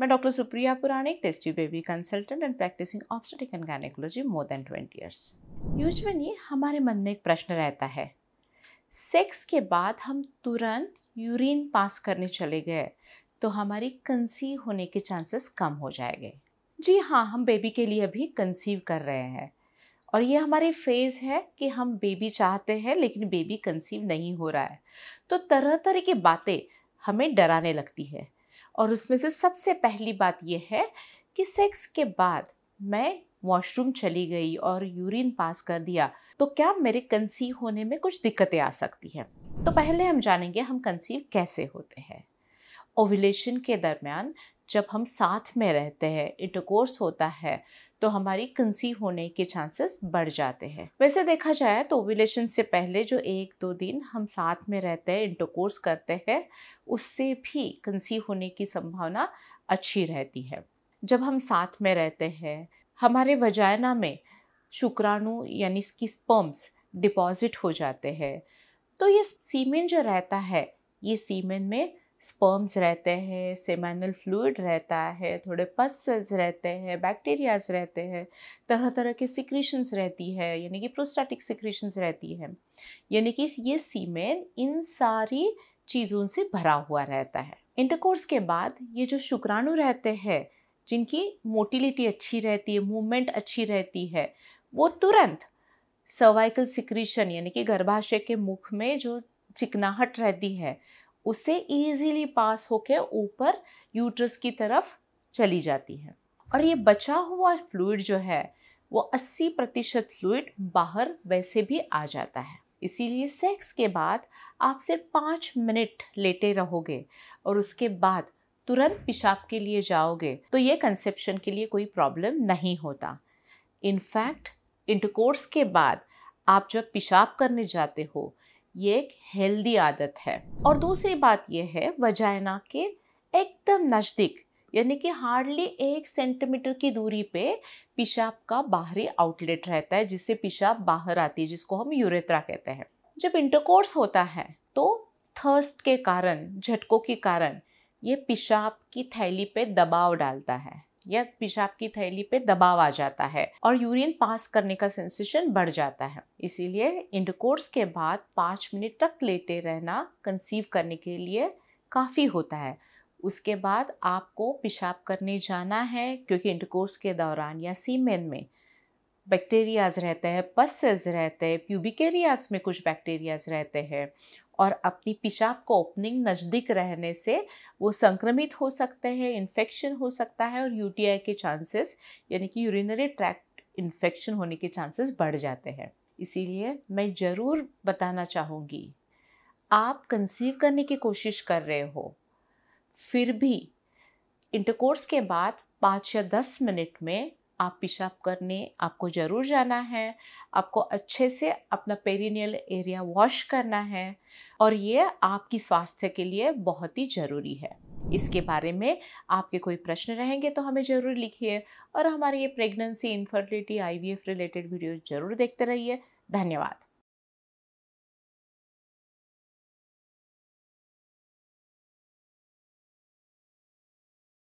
मैं doctor Supriya Puranik test baby consultant and practising obstetric and gynaecology more than twenty years usually हमारे मन में एक प्रश्न रहता है सेक्स के बाद हम तुरंत यूरिन पास करने चले गए तो हमारी कंसीव होने के चांसेस कम हो जाएंगे जी हाँ हम बेबी के लिए अभी कंसीव कर रहे हैं और ये हमारे फेज़ है कि हम बेबी चाहते हैं लेकिन बेबी कंसीव नहीं हो रहा है तो तरह तरह की बातें हमें डराने लगती है और उसमें से सबसे पहली बात यह है कि सेक्स के बाद मैं वॉशरूम चली गई और यूरिन पास कर दिया तो क्या मेरे कंसीव होने में कुछ दिक्कतें आ सकती हैं तो पहले हम जानेंगे हम कंसीव कैसे होते हैं ओविलेशन के दरमियान जब हम साथ में रहते हैं इंटरकोर्स होता है तो हमारी कंसीव होने के चांसेस बढ़ जाते हैं वैसे देखा जाए तो ओविलेशन से पहले जो एक दो दिन हम साथ में रहते हैं इंटरकोर्स करते हैं उससे भी कंसीव होने की संभावना अच्छी रहती है जब हम साथ में रहते हैं हमारे वजायना में शुक्राणु यानी इसकी स्पर्म्स डिपॉजिट हो जाते हैं तो ये सीमेन जो रहता है ये सीमेन में स्पर्म्स रहते हैं सेमैनल फ्लूड रहता है थोड़े पस सेल्स रहते हैं बैक्टीरियाज रहते हैं तरह तरह के सिक्रीशंस रहती है यानी कि प्रोस्टैटिक सिक्रीशंस रहती है यानी कि ये सीमेन इन सारी चीज़ों से भरा हुआ रहता है इंटरकोर्स के बाद ये जो शुक्राणु रहते हैं जिनकी मोटिलिटी अच्छी रहती है मूवमेंट अच्छी रहती है वो तुरंत सर्वाइकल सिक्रीशन यानी कि गर्भाशय के मुख में जो चिकनाहट रहती है उसे ईजिली पास होके ऊपर यूट्रस की तरफ चली जाती है और ये बचा हुआ फ्लूड जो है वो 80 प्रतिशत फ्लूड बाहर वैसे भी आ जाता है इसीलिए सेक्स के बाद आप सिर्फ पाँच मिनट लेटे रहोगे और उसके बाद तुरंत पेशाब के लिए जाओगे तो ये कंसेप्शन के लिए कोई प्रॉब्लम नहीं होता इनफैक्ट इंटरकोर्स के बाद आप जब पेशाब करने जाते हो ये एक हेल्दी आदत है और दूसरी बात यह है वजाइना के एकदम नज़दीक यानी कि हार्डली एक सेंटीमीटर की दूरी पे पेशाब का बाहरी आउटलेट रहता है जिससे पेशाब बाहर आती है जिसको हम यूरेत्रा कहते हैं जब इंटरकोर्स होता है तो थर्स्ट के कारण झटकों के कारण ये पेशाब की थैली पे दबाव डालता है या पेशाब की थैली पे दबाव आ जाता है और यूरिन पास करने का सेंसेशन बढ़ जाता है इसीलिए इंटरकोर्स के बाद पाँच मिनट तक लेटे रहना कंसीव करने के लिए काफ़ी होता है उसके बाद आपको पेशाब करने जाना है क्योंकि इंटरकोर्स के दौरान या सीमेन में बैक्टीरियाज रहते हैं पस सेल्स रहते हैं प्यूबिकेरियाज में कुछ बैक्टीरियाज रहते हैं और अपनी पेशाब को ओपनिंग नज़दीक रहने से वो संक्रमित हो सकते हैं इन्फेक्शन हो सकता है और यू के चांसेस यानी कि यूरिनरी ट्रैक्ट इन्फेक्शन होने के चांसेस बढ़ जाते हैं इसीलिए मैं ज़रूर बताना चाहूँगी आप कंसीव करने की कोशिश कर रहे हो फिर भी इंटरकोर्स के बाद पाँच या दस मिनट में आप पेशाब करने आपको ज़रूर जाना है आपको अच्छे से अपना पेरिनियल एरिया वॉश करना है और ये आपकी स्वास्थ्य के लिए बहुत ही ज़रूरी है इसके बारे में आपके कोई प्रश्न रहेंगे तो हमें ज़रूर लिखिए और हमारे ये pregnancy infertility IVF related video ज़रूर देखते रहिए धन्यवाद